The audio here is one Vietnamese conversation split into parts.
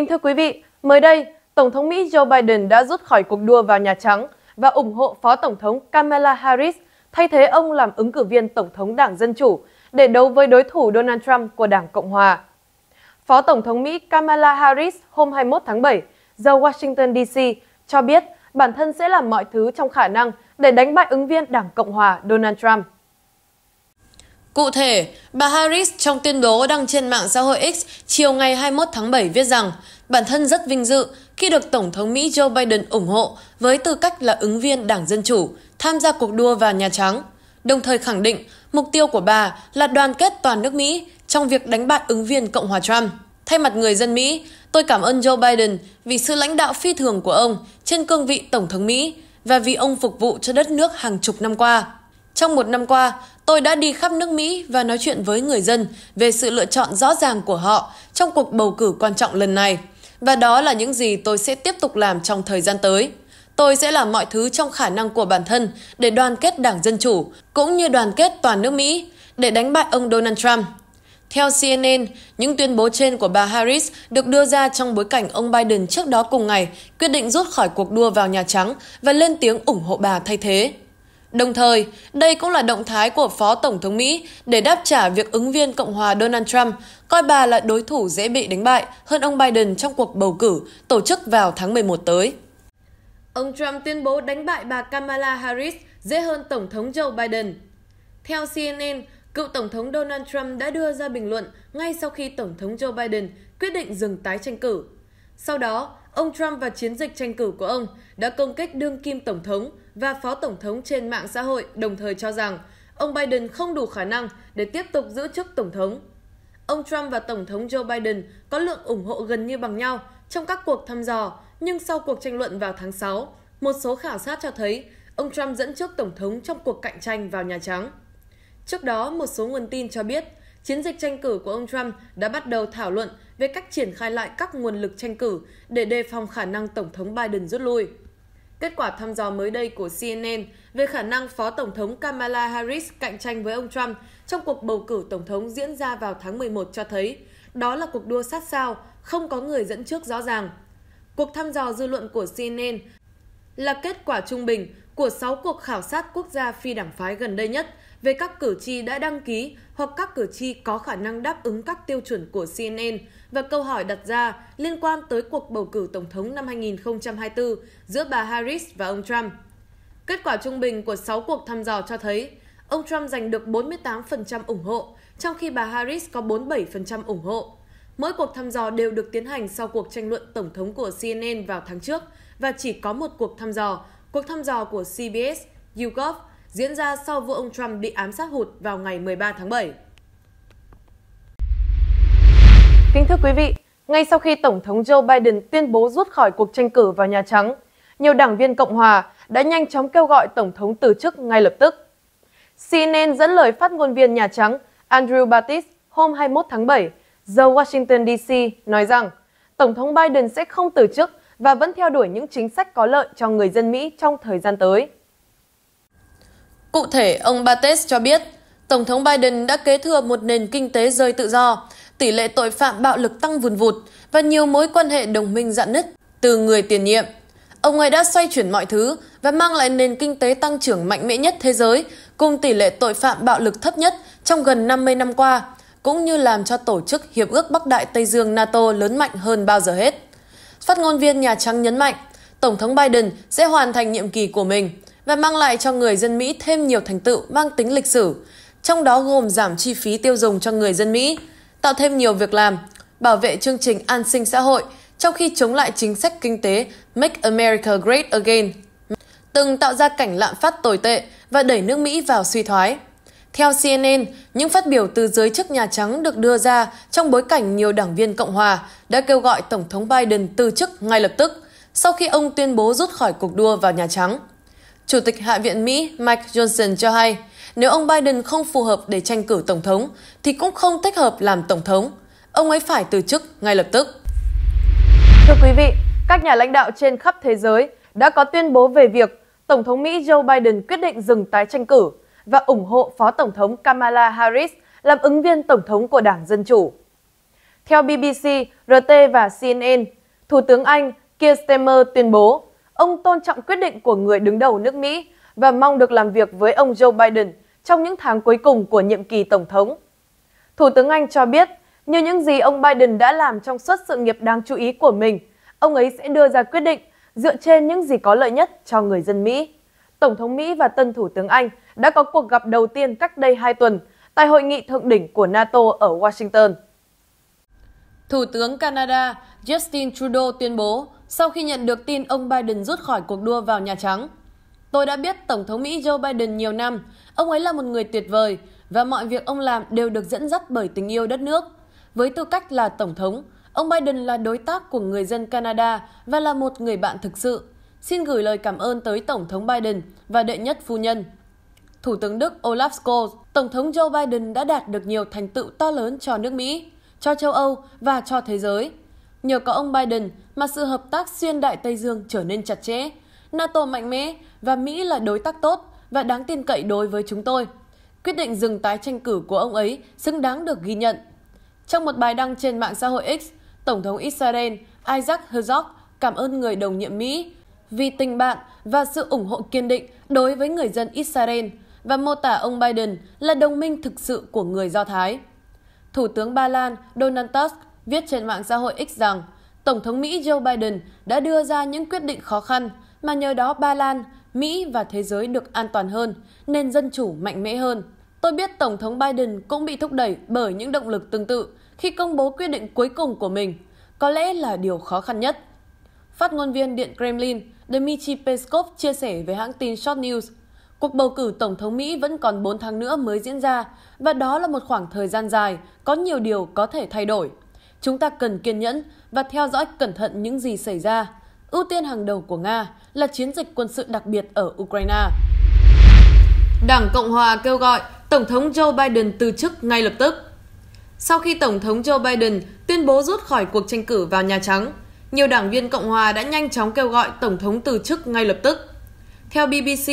Kính thưa quý vị, mới đây, Tổng thống Mỹ Joe Biden đã rút khỏi cuộc đua vào Nhà Trắng và ủng hộ Phó Tổng thống Kamala Harris thay thế ông làm ứng cử viên Tổng thống Đảng Dân Chủ để đấu với đối thủ Donald Trump của Đảng Cộng Hòa. Phó Tổng thống Mỹ Kamala Harris hôm 21 tháng 7 giờ Washington DC cho biết bản thân sẽ làm mọi thứ trong khả năng để đánh bại ứng viên Đảng Cộng Hòa Donald Trump. Cụ thể, bà Harris trong tuyên bố đăng trên mạng xã hội X chiều ngày 21 tháng 7 viết rằng bản thân rất vinh dự khi được Tổng thống Mỹ Joe Biden ủng hộ với tư cách là ứng viên Đảng Dân Chủ tham gia cuộc đua vào Nhà Trắng, đồng thời khẳng định mục tiêu của bà là đoàn kết toàn nước Mỹ trong việc đánh bại ứng viên Cộng hòa Trump. Thay mặt người dân Mỹ, tôi cảm ơn Joe Biden vì sự lãnh đạo phi thường của ông trên cương vị Tổng thống Mỹ và vì ông phục vụ cho đất nước hàng chục năm qua. Trong một năm qua, Tôi đã đi khắp nước Mỹ và nói chuyện với người dân về sự lựa chọn rõ ràng của họ trong cuộc bầu cử quan trọng lần này. Và đó là những gì tôi sẽ tiếp tục làm trong thời gian tới. Tôi sẽ làm mọi thứ trong khả năng của bản thân để đoàn kết Đảng Dân Chủ, cũng như đoàn kết toàn nước Mỹ, để đánh bại ông Donald Trump. Theo CNN, những tuyên bố trên của bà Harris được đưa ra trong bối cảnh ông Biden trước đó cùng ngày quyết định rút khỏi cuộc đua vào Nhà Trắng và lên tiếng ủng hộ bà thay thế. Đồng thời, đây cũng là động thái của Phó Tổng thống Mỹ để đáp trả việc ứng viên Cộng hòa Donald Trump coi bà là đối thủ dễ bị đánh bại hơn ông Biden trong cuộc bầu cử tổ chức vào tháng 11 tới. Ông Trump tuyên bố đánh bại bà Kamala Harris dễ hơn Tổng thống Joe Biden. Theo CNN, cựu Tổng thống Donald Trump đã đưa ra bình luận ngay sau khi Tổng thống Joe Biden quyết định dừng tái tranh cử. Sau đó, ông Trump và chiến dịch tranh cử của ông đã công kích đương kim Tổng thống và Phó Tổng thống trên mạng xã hội đồng thời cho rằng ông Biden không đủ khả năng để tiếp tục giữ chức Tổng thống. Ông Trump và Tổng thống Joe Biden có lượng ủng hộ gần như bằng nhau trong các cuộc thăm dò, nhưng sau cuộc tranh luận vào tháng 6, một số khảo sát cho thấy ông Trump dẫn trước Tổng thống trong cuộc cạnh tranh vào Nhà Trắng. Trước đó, một số nguồn tin cho biết chiến dịch tranh cử của ông Trump đã bắt đầu thảo luận về cách triển khai lại các nguồn lực tranh cử để đề phòng khả năng Tổng thống Biden rút lui. Kết quả thăm dò mới đây của CNN về khả năng Phó Tổng thống Kamala Harris cạnh tranh với ông Trump trong cuộc bầu cử Tổng thống diễn ra vào tháng 11 cho thấy đó là cuộc đua sát sao, không có người dẫn trước rõ ràng. Cuộc thăm dò dư luận của CNN là kết quả trung bình của 6 cuộc khảo sát quốc gia phi đảng phái gần đây nhất về các cử tri đã đăng ký hoặc các cử tri có khả năng đáp ứng các tiêu chuẩn của CNN và câu hỏi đặt ra liên quan tới cuộc bầu cử Tổng thống năm 2024 giữa bà Harris và ông Trump. Kết quả trung bình của 6 cuộc thăm dò cho thấy ông Trump giành được 48% ủng hộ, trong khi bà Harris có 47% ủng hộ. Mỗi cuộc thăm dò đều được tiến hành sau cuộc tranh luận tổng thống của CNN vào tháng trước và chỉ có một cuộc thăm dò, cuộc thăm dò của CBS, YouGov diễn ra sau vụ ông Trump bị ám sát hụt vào ngày 13 tháng 7. Kính thưa quý vị, ngay sau khi Tổng thống Joe Biden tuyên bố rút khỏi cuộc tranh cử vào Nhà Trắng, nhiều đảng viên Cộng Hòa đã nhanh chóng kêu gọi Tổng thống từ chức ngay lập tức. CNN dẫn lời phát ngôn viên Nhà Trắng Andrew Batis hôm 21 tháng 7, The Washington DC nói rằng Tổng thống Biden sẽ không từ chức và vẫn theo đuổi những chính sách có lợi cho người dân Mỹ trong thời gian tới. Cụ thể, ông Bates cho biết, Tổng thống Biden đã kế thừa một nền kinh tế rơi tự do, tỷ lệ tội phạm bạo lực tăng vùn vụt và nhiều mối quan hệ đồng minh dạn nứt từ người tiền nhiệm. Ông ấy đã xoay chuyển mọi thứ và mang lại nền kinh tế tăng trưởng mạnh mẽ nhất thế giới cùng tỷ lệ tội phạm bạo lực thấp nhất trong gần 50 năm qua, cũng như làm cho tổ chức Hiệp ước Bắc Đại Tây Dương NATO lớn mạnh hơn bao giờ hết. Phát ngôn viên Nhà Trắng nhấn mạnh, Tổng thống Biden sẽ hoàn thành nhiệm kỳ của mình – và mang lại cho người dân Mỹ thêm nhiều thành tựu mang tính lịch sử, trong đó gồm giảm chi phí tiêu dùng cho người dân Mỹ, tạo thêm nhiều việc làm, bảo vệ chương trình an sinh xã hội trong khi chống lại chính sách kinh tế Make America Great Again, từng tạo ra cảnh lạm phát tồi tệ và đẩy nước Mỹ vào suy thoái. Theo CNN, những phát biểu từ giới chức Nhà Trắng được đưa ra trong bối cảnh nhiều đảng viên Cộng hòa đã kêu gọi Tổng thống Biden từ chức ngay lập tức sau khi ông tuyên bố rút khỏi cuộc đua vào Nhà Trắng. Chủ tịch Hạ viện Mỹ Mike Johnson cho hay, nếu ông Biden không phù hợp để tranh cử Tổng thống, thì cũng không thích hợp làm Tổng thống. Ông ấy phải từ chức ngay lập tức. Thưa quý vị, các nhà lãnh đạo trên khắp thế giới đã có tuyên bố về việc Tổng thống Mỹ Joe Biden quyết định dừng tái tranh cử và ủng hộ Phó Tổng thống Kamala Harris làm ứng viên Tổng thống của Đảng Dân Chủ. Theo BBC, RT và CNN, Thủ tướng Anh Keir Starmer tuyên bố ông tôn trọng quyết định của người đứng đầu nước Mỹ và mong được làm việc với ông Joe Biden trong những tháng cuối cùng của nhiệm kỳ Tổng thống. Thủ tướng Anh cho biết, như những gì ông Biden đã làm trong suốt sự nghiệp đáng chú ý của mình, ông ấy sẽ đưa ra quyết định dựa trên những gì có lợi nhất cho người dân Mỹ. Tổng thống Mỹ và tân Thủ tướng Anh đã có cuộc gặp đầu tiên cách đây hai tuần tại hội nghị thượng đỉnh của NATO ở Washington. Thủ tướng Canada Justin Trudeau tuyên bố sau khi nhận được tin ông Biden rút khỏi cuộc đua vào Nhà Trắng. Tôi đã biết Tổng thống Mỹ Joe Biden nhiều năm, ông ấy là một người tuyệt vời và mọi việc ông làm đều được dẫn dắt bởi tình yêu đất nước. Với tư cách là Tổng thống, ông Biden là đối tác của người dân Canada và là một người bạn thực sự. Xin gửi lời cảm ơn tới Tổng thống Biden và đệ nhất phu nhân. Thủ tướng Đức Olaf Scholz, Tổng thống Joe Biden đã đạt được nhiều thành tựu to lớn cho nước Mỹ, cho châu Âu và cho thế giới. Nhờ có ông Biden, mà sự hợp tác xuyên đại Tây Dương trở nên chặt chẽ. NATO mạnh mẽ và Mỹ là đối tác tốt và đáng tin cậy đối với chúng tôi. Quyết định dừng tái tranh cử của ông ấy xứng đáng được ghi nhận. Trong một bài đăng trên mạng xã hội X, Tổng thống Israel Isaac Herzog cảm ơn người đồng nhiệm Mỹ vì tình bạn và sự ủng hộ kiên định đối với người dân Israel và mô tả ông Biden là đồng minh thực sự của người Do Thái. Thủ tướng Ba Lan Donald Tusk viết trên mạng xã hội X rằng Tổng thống Mỹ Joe Biden đã đưa ra những quyết định khó khăn mà nhờ đó Ba Lan, Mỹ và thế giới được an toàn hơn, nên dân chủ mạnh mẽ hơn. Tôi biết Tổng thống Biden cũng bị thúc đẩy bởi những động lực tương tự khi công bố quyết định cuối cùng của mình, có lẽ là điều khó khăn nhất. Phát ngôn viên Điện Kremlin Dmitry Peskov chia sẻ với hãng tin Short News, cuộc bầu cử Tổng thống Mỹ vẫn còn 4 tháng nữa mới diễn ra và đó là một khoảng thời gian dài, có nhiều điều có thể thay đổi. Chúng ta cần kiên nhẫn và theo dõi cẩn thận những gì xảy ra. Ưu tiên hàng đầu của Nga là chiến dịch quân sự đặc biệt ở Ukraine. Đảng Cộng hòa kêu gọi Tổng thống Joe Biden từ chức ngay lập tức. Sau khi Tổng thống Joe Biden tuyên bố rút khỏi cuộc tranh cử vào Nhà Trắng, nhiều đảng viên Cộng hòa đã nhanh chóng kêu gọi Tổng thống từ chức ngay lập tức. Theo BBC,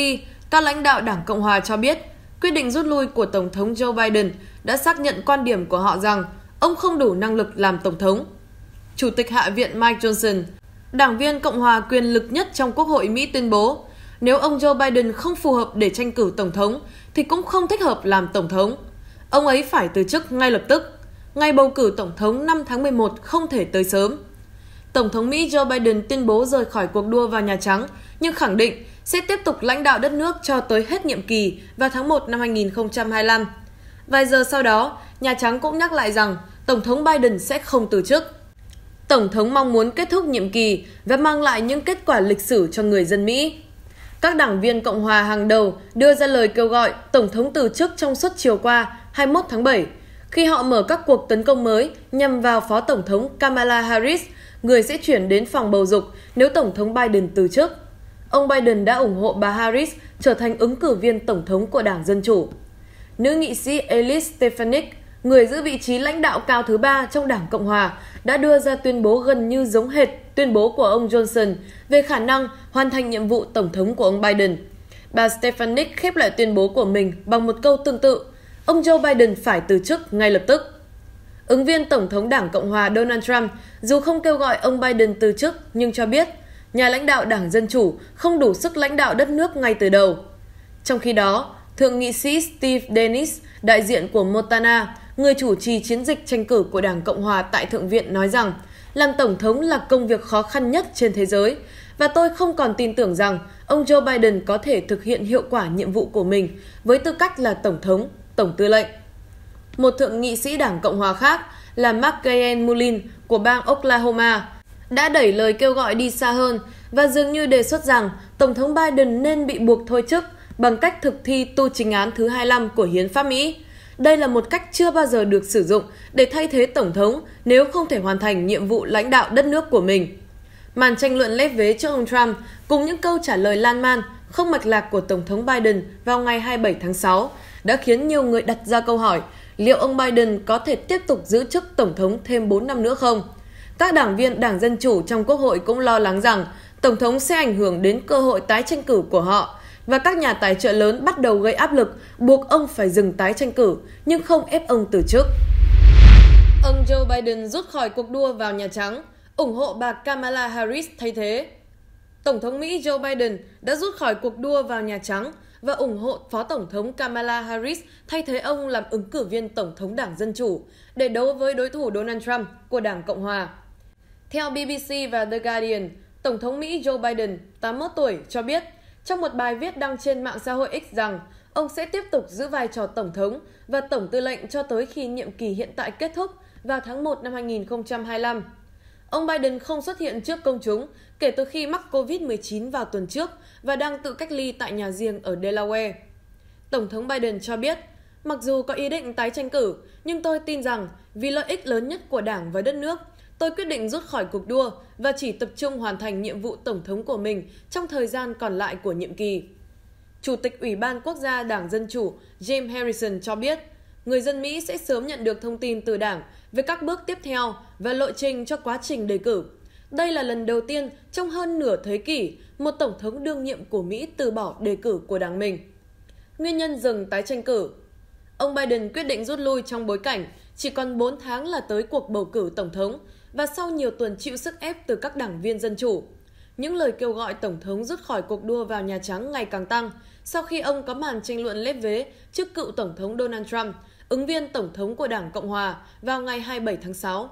các lãnh đạo Đảng Cộng hòa cho biết, quyết định rút lui của Tổng thống Joe Biden đã xác nhận quan điểm của họ rằng ông không đủ năng lực làm Tổng thống. Chủ tịch Hạ viện Mike Johnson, đảng viên Cộng hòa quyền lực nhất trong Quốc hội Mỹ tuyên bố, nếu ông Joe Biden không phù hợp để tranh cử Tổng thống thì cũng không thích hợp làm Tổng thống. Ông ấy phải từ chức ngay lập tức. Ngày bầu cử Tổng thống 5 tháng 11 không thể tới sớm. Tổng thống Mỹ Joe Biden tuyên bố rời khỏi cuộc đua vào Nhà Trắng, nhưng khẳng định sẽ tiếp tục lãnh đạo đất nước cho tới hết nhiệm kỳ vào tháng 1 năm 2025. Vài giờ sau đó, Nhà Trắng cũng nhắc lại rằng Tổng thống Biden sẽ không từ chức. Tổng thống mong muốn kết thúc nhiệm kỳ và mang lại những kết quả lịch sử cho người dân Mỹ. Các đảng viên Cộng hòa hàng đầu đưa ra lời kêu gọi Tổng thống từ chức trong suốt chiều qua 21 tháng 7, khi họ mở các cuộc tấn công mới nhằm vào Phó Tổng thống Kamala Harris, người sẽ chuyển đến phòng bầu dục nếu Tổng thống Biden từ chức. Ông Biden đã ủng hộ bà Harris trở thành ứng cử viên Tổng thống của Đảng Dân Chủ nữ nghị sĩ Elise Stefanik, người giữ vị trí lãnh đạo cao thứ ba trong Đảng Cộng Hòa, đã đưa ra tuyên bố gần như giống hệt tuyên bố của ông Johnson về khả năng hoàn thành nhiệm vụ tổng thống của ông Biden. Bà Stefanik khép lại tuyên bố của mình bằng một câu tương tự, ông Joe Biden phải từ chức ngay lập tức. Ứng viên Tổng thống Đảng Cộng hòa Donald Trump dù không kêu gọi ông Biden từ chức nhưng cho biết nhà lãnh đạo Đảng Dân Chủ không đủ sức lãnh đạo đất nước ngay từ đầu. Trong khi đó, Thượng nghị sĩ Steve Dennis, đại diện của Montana, người chủ trì chiến dịch tranh cử của Đảng Cộng Hòa tại Thượng viện nói rằng làm Tổng thống là công việc khó khăn nhất trên thế giới và tôi không còn tin tưởng rằng ông Joe Biden có thể thực hiện hiệu quả nhiệm vụ của mình với tư cách là Tổng thống, Tổng tư lệnh. Một thượng nghị sĩ Đảng Cộng Hòa khác là Mark McCain Mullin của bang Oklahoma đã đẩy lời kêu gọi đi xa hơn và dường như đề xuất rằng Tổng thống Biden nên bị buộc thôi chức – bằng cách thực thi tu chính án thứ 25 của Hiến pháp Mỹ. Đây là một cách chưa bao giờ được sử dụng để thay thế Tổng thống nếu không thể hoàn thành nhiệm vụ lãnh đạo đất nước của mình. Màn tranh luận lép vế cho ông Trump cùng những câu trả lời lan man, không mạch lạc của Tổng thống Biden vào ngày 27 tháng 6 đã khiến nhiều người đặt ra câu hỏi liệu ông Biden có thể tiếp tục giữ chức Tổng thống thêm 4 năm nữa không? Các đảng viên Đảng Dân Chủ trong Quốc hội cũng lo lắng rằng Tổng thống sẽ ảnh hưởng đến cơ hội tái tranh cử của họ và các nhà tài trợ lớn bắt đầu gây áp lực buộc ông phải dừng tái tranh cử nhưng không ép ông từ chức. Ông Joe Biden rút khỏi cuộc đua vào Nhà Trắng, ủng hộ bà Kamala Harris thay thế. Tổng thống Mỹ Joe Biden đã rút khỏi cuộc đua vào Nhà Trắng và ủng hộ Phó Tổng thống Kamala Harris thay thế ông làm ứng cử viên Tổng thống Đảng Dân Chủ để đấu với đối thủ Donald Trump của Đảng Cộng Hòa. Theo BBC và The Guardian, Tổng thống Mỹ Joe Biden, 81 tuổi, cho biết trong một bài viết đăng trên mạng xã hội X rằng ông sẽ tiếp tục giữ vai trò Tổng thống và Tổng tư lệnh cho tới khi nhiệm kỳ hiện tại kết thúc vào tháng 1 năm 2025. Ông Biden không xuất hiện trước công chúng kể từ khi mắc COVID-19 vào tuần trước và đang tự cách ly tại nhà riêng ở Delaware. Tổng thống Biden cho biết Mặc dù có ý định tái tranh cử, nhưng tôi tin rằng vì lợi ích lớn nhất của Đảng và đất nước, tôi quyết định rút khỏi cuộc đua và chỉ tập trung hoàn thành nhiệm vụ tổng thống của mình trong thời gian còn lại của nhiệm kỳ. Chủ tịch Ủy ban Quốc gia Đảng Dân Chủ James Harrison cho biết, người dân Mỹ sẽ sớm nhận được thông tin từ Đảng về các bước tiếp theo và lộ trình cho quá trình đề cử. Đây là lần đầu tiên trong hơn nửa thế kỷ một tổng thống đương nhiệm của Mỹ từ bỏ đề cử của đảng mình. Nguyên nhân dừng tái tranh cử Ông Biden quyết định rút lui trong bối cảnh chỉ còn 4 tháng là tới cuộc bầu cử tổng thống và sau nhiều tuần chịu sức ép từ các đảng viên dân chủ. Những lời kêu gọi tổng thống rút khỏi cuộc đua vào Nhà Trắng ngày càng tăng sau khi ông có màn tranh luận lép vế trước cựu tổng thống Donald Trump, ứng viên tổng thống của Đảng Cộng hòa vào ngày 27 tháng 6.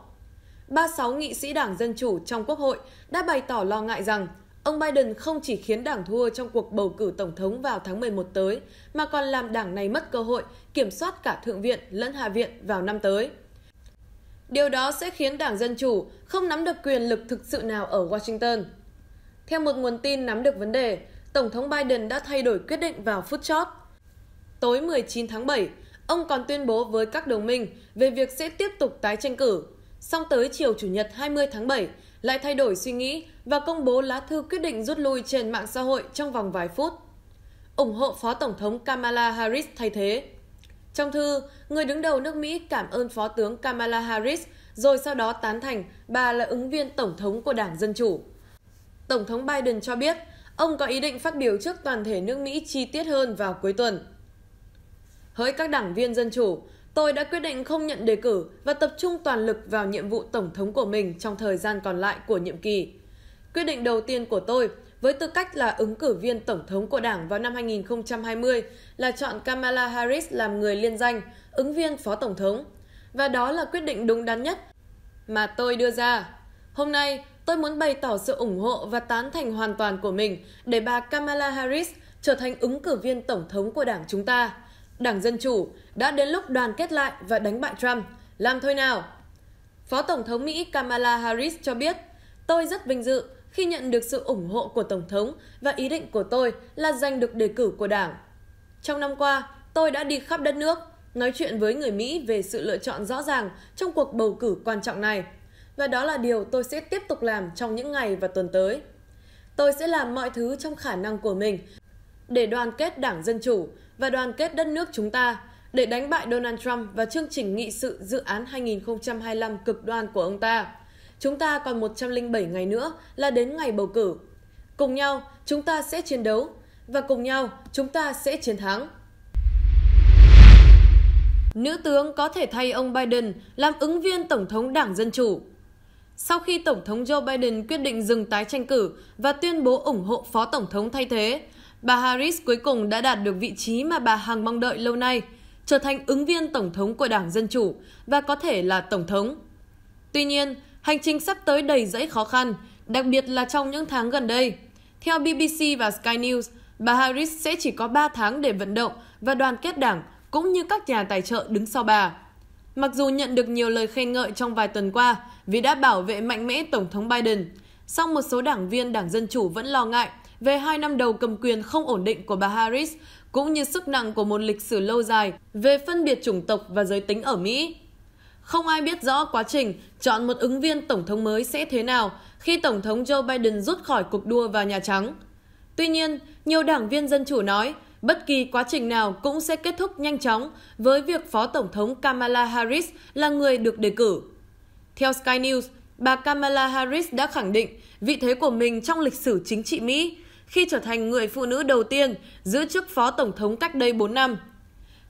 36 nghị sĩ Đảng Dân chủ trong Quốc hội đã bày tỏ lo ngại rằng Ông Biden không chỉ khiến đảng thua trong cuộc bầu cử tổng thống vào tháng 11 tới, mà còn làm đảng này mất cơ hội kiểm soát cả Thượng viện lẫn Hạ viện vào năm tới. Điều đó sẽ khiến Đảng Dân Chủ không nắm được quyền lực thực sự nào ở Washington. Theo một nguồn tin nắm được vấn đề, Tổng thống Biden đã thay đổi quyết định vào phút chót. Tối 19 tháng 7, ông còn tuyên bố với các đồng minh về việc sẽ tiếp tục tái tranh cử. Song tới chiều Chủ nhật 20 tháng 7, lại thay đổi suy nghĩ và công bố lá thư quyết định rút lui trên mạng xã hội trong vòng vài phút. Ủng hộ Phó Tổng thống Kamala Harris thay thế. Trong thư, người đứng đầu nước Mỹ cảm ơn Phó tướng Kamala Harris rồi sau đó tán thành bà là ứng viên Tổng thống của Đảng Dân Chủ. Tổng thống Biden cho biết ông có ý định phát biểu trước toàn thể nước Mỹ chi tiết hơn vào cuối tuần. Hỡi các đảng viên Dân Chủ, Tôi đã quyết định không nhận đề cử và tập trung toàn lực vào nhiệm vụ tổng thống của mình trong thời gian còn lại của nhiệm kỳ. Quyết định đầu tiên của tôi với tư cách là ứng cử viên tổng thống của Đảng vào năm 2020 là chọn Kamala Harris làm người liên danh, ứng viên phó tổng thống. Và đó là quyết định đúng đắn nhất mà tôi đưa ra. Hôm nay, tôi muốn bày tỏ sự ủng hộ và tán thành hoàn toàn của mình để bà Kamala Harris trở thành ứng cử viên tổng thống của Đảng chúng ta. Đảng Dân Chủ đã đến lúc đoàn kết lại và đánh bại Trump. Làm thôi nào! Phó Tổng thống Mỹ Kamala Harris cho biết, tôi rất vinh dự khi nhận được sự ủng hộ của Tổng thống và ý định của tôi là giành được đề cử của Đảng. Trong năm qua, tôi đã đi khắp đất nước, nói chuyện với người Mỹ về sự lựa chọn rõ ràng trong cuộc bầu cử quan trọng này. Và đó là điều tôi sẽ tiếp tục làm trong những ngày và tuần tới. Tôi sẽ làm mọi thứ trong khả năng của mình để đoàn kết Đảng Dân Chủ và đoàn kết đất nước chúng ta để đánh bại Donald Trump và chương trình nghị sự dự án 2025 cực đoan của ông ta. Chúng ta còn 107 ngày nữa là đến ngày bầu cử. Cùng nhau, chúng ta sẽ chiến đấu và cùng nhau, chúng ta sẽ chiến thắng. Nữ tướng có thể thay ông Biden làm ứng viên Tổng thống Đảng Dân Chủ. Sau khi Tổng thống Joe Biden quyết định dừng tái tranh cử và tuyên bố ủng hộ Phó Tổng thống thay thế, bà Harris cuối cùng đã đạt được vị trí mà bà Hằng mong đợi lâu nay, trở thành ứng viên Tổng thống của Đảng Dân Chủ và có thể là Tổng thống. Tuy nhiên, hành trình sắp tới đầy rẫy khó khăn, đặc biệt là trong những tháng gần đây. Theo BBC và Sky News, bà Harris sẽ chỉ có 3 tháng để vận động và đoàn kết đảng cũng như các nhà tài trợ đứng sau bà. Mặc dù nhận được nhiều lời khen ngợi trong vài tuần qua vì đã bảo vệ mạnh mẽ Tổng thống Biden, song một số đảng viên Đảng Dân Chủ vẫn lo ngại – về hai năm đầu cầm quyền không ổn định của bà Harris, cũng như sức nặng của một lịch sử lâu dài về phân biệt chủng tộc và giới tính ở Mỹ. Không ai biết rõ quá trình chọn một ứng viên tổng thống mới sẽ thế nào khi Tổng thống Joe Biden rút khỏi cuộc đua vào Nhà Trắng. Tuy nhiên, nhiều đảng viên Dân Chủ nói bất kỳ quá trình nào cũng sẽ kết thúc nhanh chóng với việc Phó Tổng thống Kamala Harris là người được đề cử. Theo Sky News, bà Kamala Harris đã khẳng định vị thế của mình trong lịch sử chính trị Mỹ khi trở thành người phụ nữ đầu tiên giữ chức phó tổng thống cách đây 4 năm.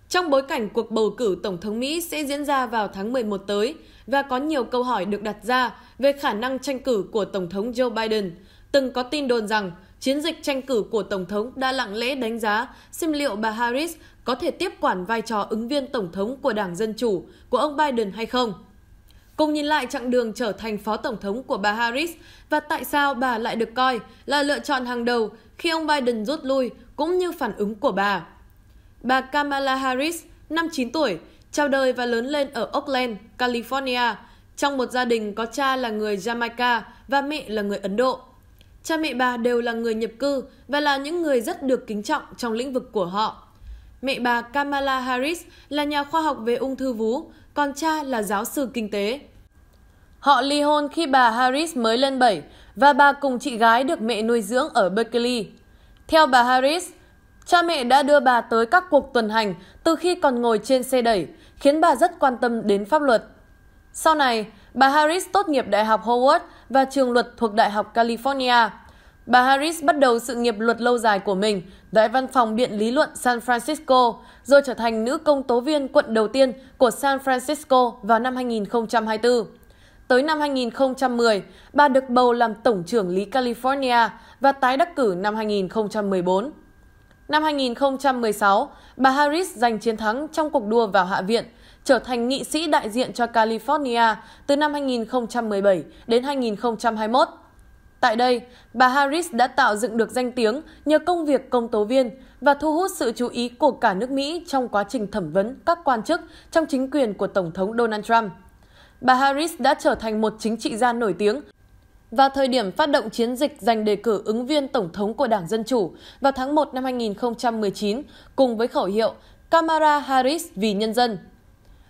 Trong bối cảnh cuộc bầu cử tổng thống Mỹ sẽ diễn ra vào tháng 11 tới và có nhiều câu hỏi được đặt ra về khả năng tranh cử của tổng thống Joe Biden, từng có tin đồn rằng chiến dịch tranh cử của tổng thống đã lặng lẽ đánh giá xem liệu bà Harris có thể tiếp quản vai trò ứng viên tổng thống của Đảng Dân chủ của ông Biden hay không cùng nhìn lại chặng đường trở thành phó tổng thống của bà Harris và tại sao bà lại được coi là lựa chọn hàng đầu khi ông Biden rút lui cũng như phản ứng của bà. Bà Kamala Harris, 59 tuổi, chào đời và lớn lên ở Oakland, California, trong một gia đình có cha là người Jamaica và mẹ là người Ấn Độ. Cha mẹ bà đều là người nhập cư và là những người rất được kính trọng trong lĩnh vực của họ. Mẹ bà Kamala Harris là nhà khoa học về ung thư vú, còn cha là giáo sư kinh tế. Họ ly hôn khi bà Harris mới lên 7 và bà cùng chị gái được mẹ nuôi dưỡng ở Berkeley. Theo bà Harris, cha mẹ đã đưa bà tới các cuộc tuần hành từ khi còn ngồi trên xe đẩy, khiến bà rất quan tâm đến pháp luật. Sau này, bà Harris tốt nghiệp Đại học Howard và trường luật thuộc Đại học California. Bà Harris bắt đầu sự nghiệp luật lâu dài của mình tại văn phòng biện lý luận San Francisco, rồi trở thành nữ công tố viên quận đầu tiên của San Francisco vào năm 2024. Tới năm 2010, bà được bầu làm Tổng trưởng lý California và tái đắc cử năm 2014. Năm 2016, bà Harris giành chiến thắng trong cuộc đua vào Hạ viện, trở thành nghị sĩ đại diện cho California từ năm 2017 đến 2021. Tại đây, bà Harris đã tạo dựng được danh tiếng nhờ công việc công tố viên và thu hút sự chú ý của cả nước Mỹ trong quá trình thẩm vấn các quan chức trong chính quyền của Tổng thống Donald Trump. Bà Harris đã trở thành một chính trị gia nổi tiếng và thời điểm phát động chiến dịch giành đề cử ứng viên Tổng thống của Đảng Dân Chủ vào tháng 1 năm 2019 cùng với khẩu hiệu Kamala Harris vì nhân dân.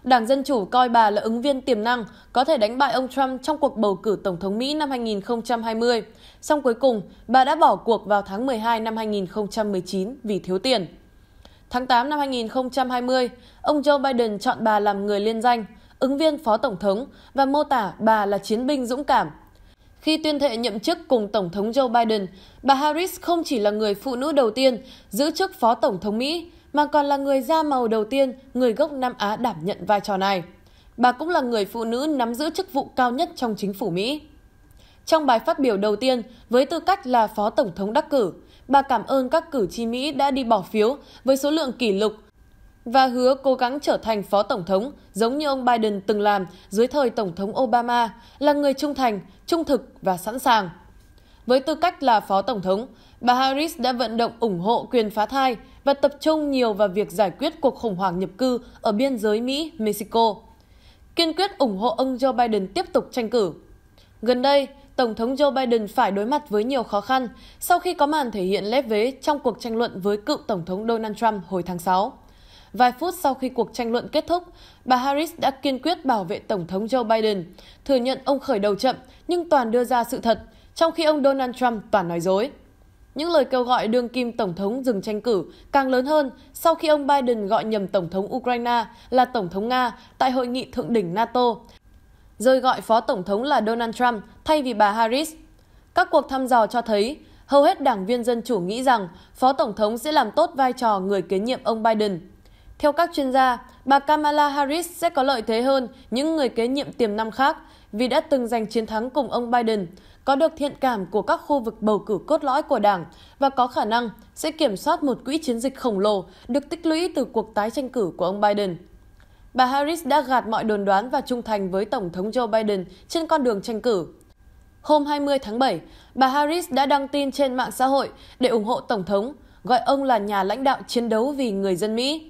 Đảng Dân Chủ coi bà là ứng viên tiềm năng, có thể đánh bại ông Trump trong cuộc bầu cử Tổng thống Mỹ năm 2020. Song cuối cùng, bà đã bỏ cuộc vào tháng 12 năm 2019 vì thiếu tiền. Tháng 8 năm 2020, ông Joe Biden chọn bà làm người liên danh, ứng viên phó tổng thống và mô tả bà là chiến binh dũng cảm. Khi tuyên thệ nhậm chức cùng Tổng thống Joe Biden, bà Harris không chỉ là người phụ nữ đầu tiên giữ chức phó tổng thống Mỹ mà còn là người da màu đầu tiên người gốc Nam Á đảm nhận vai trò này. Bà cũng là người phụ nữ nắm giữ chức vụ cao nhất trong chính phủ Mỹ. Trong bài phát biểu đầu tiên, với tư cách là Phó Tổng thống đắc cử, bà cảm ơn các cử tri Mỹ đã đi bỏ phiếu với số lượng kỷ lục và hứa cố gắng trở thành phó tổng thống giống như ông Biden từng làm dưới thời tổng thống Obama, là người trung thành, trung thực và sẵn sàng. Với tư cách là phó tổng thống, bà Harris đã vận động ủng hộ quyền phá thai và tập trung nhiều vào việc giải quyết cuộc khủng hoảng nhập cư ở biên giới Mỹ-Mexico. Kiên quyết ủng hộ ông Joe Biden tiếp tục tranh cử. Gần đây, Tổng thống Joe Biden phải đối mặt với nhiều khó khăn sau khi có màn thể hiện lép vế trong cuộc tranh luận với cựu Tổng thống Donald Trump hồi tháng 6. Vài phút sau khi cuộc tranh luận kết thúc, bà Harris đã kiên quyết bảo vệ Tổng thống Joe Biden, thừa nhận ông khởi đầu chậm nhưng toàn đưa ra sự thật, trong khi ông Donald Trump toàn nói dối. Những lời kêu gọi đương kim Tổng thống dừng tranh cử càng lớn hơn sau khi ông Biden gọi nhầm Tổng thống Ukraine là Tổng thống Nga tại hội nghị thượng đỉnh NATO, rồi gọi Phó Tổng thống là Donald Trump thay vì bà Harris. Các cuộc thăm dò cho thấy hầu hết đảng viên Dân Chủ nghĩ rằng Phó Tổng thống sẽ làm tốt vai trò người kế nhiệm ông Biden. Theo các chuyên gia, bà Kamala Harris sẽ có lợi thế hơn những người kế nhiệm tiềm năng khác vì đã từng giành chiến thắng cùng ông Biden, có được thiện cảm của các khu vực bầu cử cốt lõi của Đảng và có khả năng sẽ kiểm soát một quỹ chiến dịch khổng lồ được tích lũy từ cuộc tái tranh cử của ông Biden. Bà Harris đã gạt mọi đồn đoán và trung thành với Tổng thống Joe Biden trên con đường tranh cử. Hôm 20 tháng 7, bà Harris đã đăng tin trên mạng xã hội để ủng hộ Tổng thống, gọi ông là nhà lãnh đạo chiến đấu vì người dân Mỹ.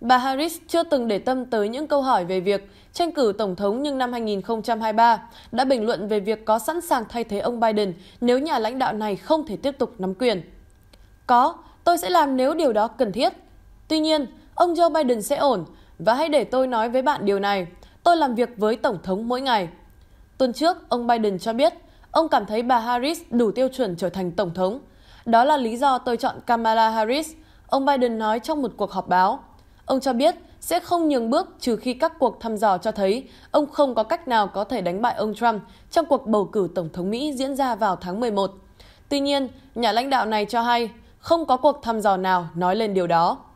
Bà Harris chưa từng để tâm tới những câu hỏi về việc tranh cử Tổng thống nhưng năm 2023 đã bình luận về việc có sẵn sàng thay thế ông Biden nếu nhà lãnh đạo này không thể tiếp tục nắm quyền. Có, tôi sẽ làm nếu điều đó cần thiết. Tuy nhiên, ông Joe Biden sẽ ổn và hãy để tôi nói với bạn điều này. Tôi làm việc với Tổng thống mỗi ngày. Tuần trước, ông Biden cho biết ông cảm thấy bà Harris đủ tiêu chuẩn trở thành Tổng thống. Đó là lý do tôi chọn Kamala Harris, ông Biden nói trong một cuộc họp báo. Ông cho biết sẽ không nhường bước trừ khi các cuộc thăm dò cho thấy ông không có cách nào có thể đánh bại ông Trump trong cuộc bầu cử Tổng thống Mỹ diễn ra vào tháng 11. Tuy nhiên, nhà lãnh đạo này cho hay không có cuộc thăm dò nào nói lên điều đó.